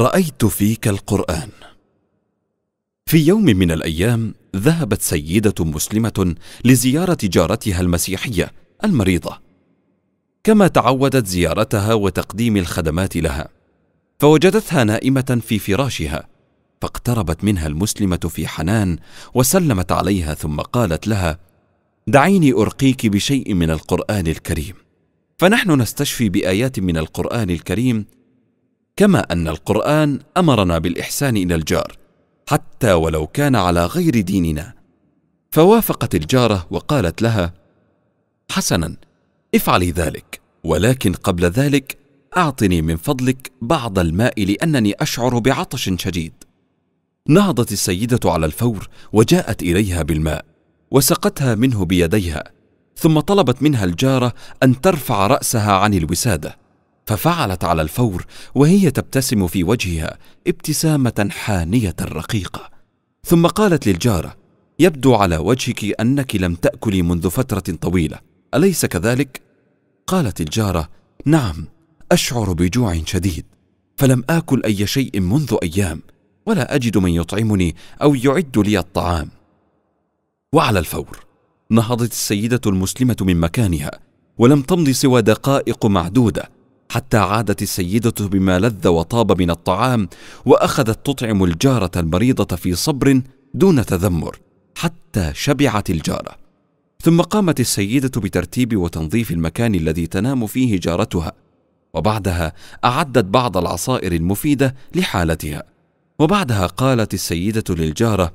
رايت فيك القران في يوم من الايام ذهبت سيده مسلمه لزياره جارتها المسيحيه المريضه كما تعودت زيارتها وتقديم الخدمات لها فوجدتها نائمه في فراشها فاقتربت منها المسلمه في حنان وسلمت عليها ثم قالت لها دعيني ارقيك بشيء من القران الكريم فنحن نستشفي بايات من القران الكريم كما ان القران امرنا بالاحسان الى الجار حتى ولو كان على غير ديننا فوافقت الجاره وقالت لها حسنا افعلي ذلك ولكن قبل ذلك اعطني من فضلك بعض الماء لانني اشعر بعطش شديد نهضت السيده على الفور وجاءت اليها بالماء وسقتها منه بيديها ثم طلبت منها الجاره ان ترفع راسها عن الوساده ففعلت على الفور وهي تبتسم في وجهها ابتسامه حانيه رقيقه ثم قالت للجاره يبدو على وجهك انك لم تاكلي منذ فتره طويله اليس كذلك قالت الجاره نعم اشعر بجوع شديد فلم اكل اي شيء منذ ايام ولا اجد من يطعمني او يعد لي الطعام وعلى الفور نهضت السيده المسلمه من مكانها ولم تمض سوى دقائق معدوده حتى عادت السيدة بما لذ وطاب من الطعام وأخذت تطعم الجارة المريضة في صبر دون تذمر حتى شبعت الجارة ثم قامت السيدة بترتيب وتنظيف المكان الذي تنام فيه جارتها وبعدها أعدت بعض العصائر المفيدة لحالتها وبعدها قالت السيدة للجارة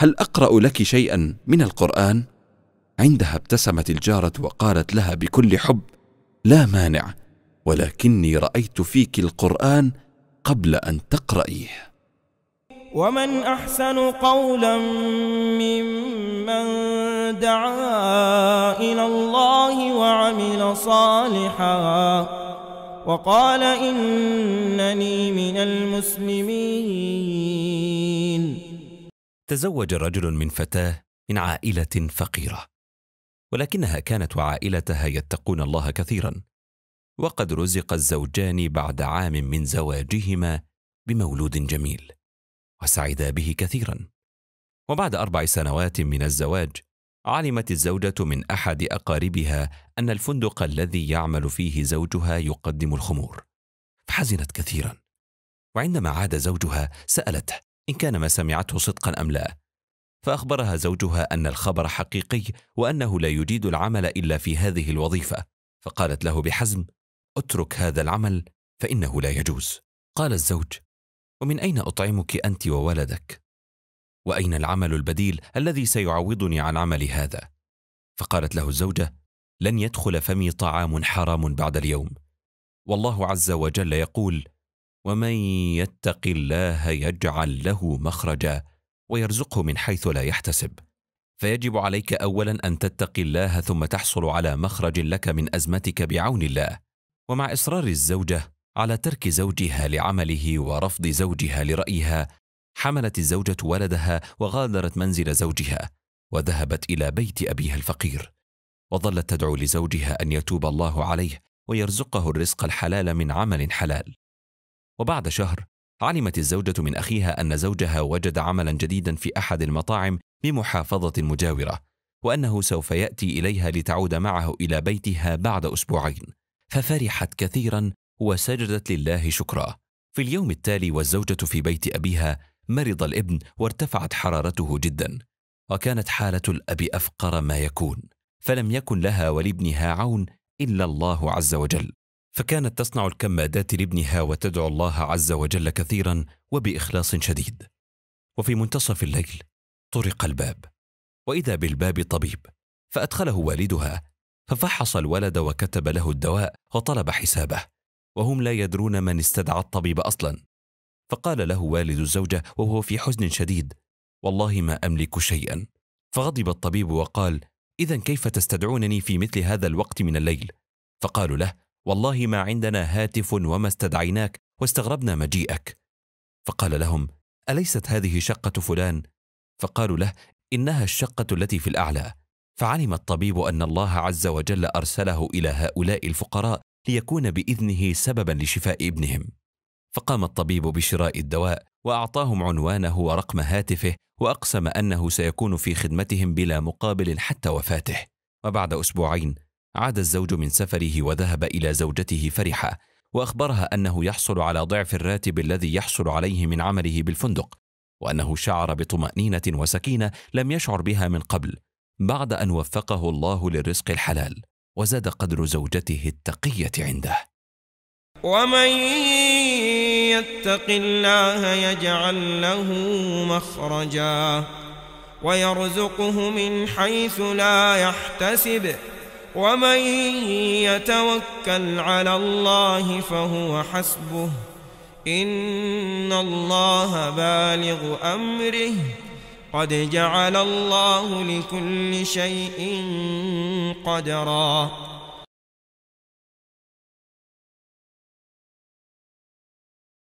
هل أقرأ لك شيئا من القرآن؟ عندها ابتسمت الجارة وقالت لها بكل حب لا مانع ولكني رايت فيك القران قبل ان تقرايه ومن احسن قولا ممن دعا الى الله وعمل صالحا وقال انني من المسلمين تزوج رجل من فتاه من عائله فقيره ولكنها كانت وعائلتها يتقون الله كثيرا وقد رزق الزوجان بعد عام من زواجهما بمولود جميل وسعدا به كثيرا وبعد اربع سنوات من الزواج علمت الزوجه من احد اقاربها ان الفندق الذي يعمل فيه زوجها يقدم الخمور فحزنت كثيرا وعندما عاد زوجها سالته ان كان ما سمعته صدقا ام لا فاخبرها زوجها ان الخبر حقيقي وانه لا يجيد العمل الا في هذه الوظيفه فقالت له بحزم اترك هذا العمل فانه لا يجوز قال الزوج ومن اين اطعمك انت وولدك واين العمل البديل الذي سيعوضني عن عملي هذا فقالت له الزوجه لن يدخل فمي طعام حرام بعد اليوم والله عز وجل يقول ومن يتق الله يجعل له مخرجا ويرزقه من حيث لا يحتسب فيجب عليك اولا ان تتقي الله ثم تحصل على مخرج لك من ازمتك بعون الله ومع إصرار الزوجة على ترك زوجها لعمله ورفض زوجها لرأيها حملت الزوجة ولدها وغادرت منزل زوجها وذهبت إلى بيت أبيها الفقير وظلت تدعو لزوجها أن يتوب الله عليه ويرزقه الرزق الحلال من عمل حلال وبعد شهر علمت الزوجة من أخيها أن زوجها وجد عملا جديدا في أحد المطاعم بمحافظة مجاورة وأنه سوف يأتي إليها لتعود معه إلى بيتها بعد أسبوعين ففرحت كثيرا وسجدت لله شكرا في اليوم التالي والزوجة في بيت أبيها مرض الابن وارتفعت حرارته جدا وكانت حالة الأب أفقر ما يكون فلم يكن لها ولابنها عون إلا الله عز وجل فكانت تصنع الكمادات لابنها وتدعو الله عز وجل كثيرا وبإخلاص شديد وفي منتصف الليل طرق الباب وإذا بالباب طبيب فأدخله والدها ففحص الولد وكتب له الدواء وطلب حسابه وهم لا يدرون من استدعى الطبيب اصلا فقال له والد الزوجه وهو في حزن شديد والله ما املك شيئا فغضب الطبيب وقال اذا كيف تستدعونني في مثل هذا الوقت من الليل فقالوا له والله ما عندنا هاتف وما استدعيناك واستغربنا مجيئك فقال لهم اليست هذه شقه فلان فقالوا له انها الشقه التي في الاعلى فعلم الطبيب ان الله عز وجل ارسله الى هؤلاء الفقراء ليكون باذنه سببا لشفاء ابنهم فقام الطبيب بشراء الدواء واعطاهم عنوانه ورقم هاتفه واقسم انه سيكون في خدمتهم بلا مقابل حتى وفاته وبعد اسبوعين عاد الزوج من سفره وذهب الى زوجته فرحه واخبرها انه يحصل على ضعف الراتب الذي يحصل عليه من عمله بالفندق وانه شعر بطمانينه وسكينه لم يشعر بها من قبل بعد ان وفقه الله للرزق الحلال وزاد قدر زوجته التقيه عنده ومن يتق الله يجعل له مخرجا ويرزقه من حيث لا يحتسب ومن يتوكل على الله فهو حسبه إن الله بالغ أمره قد جعل الله لكل شيء قدرا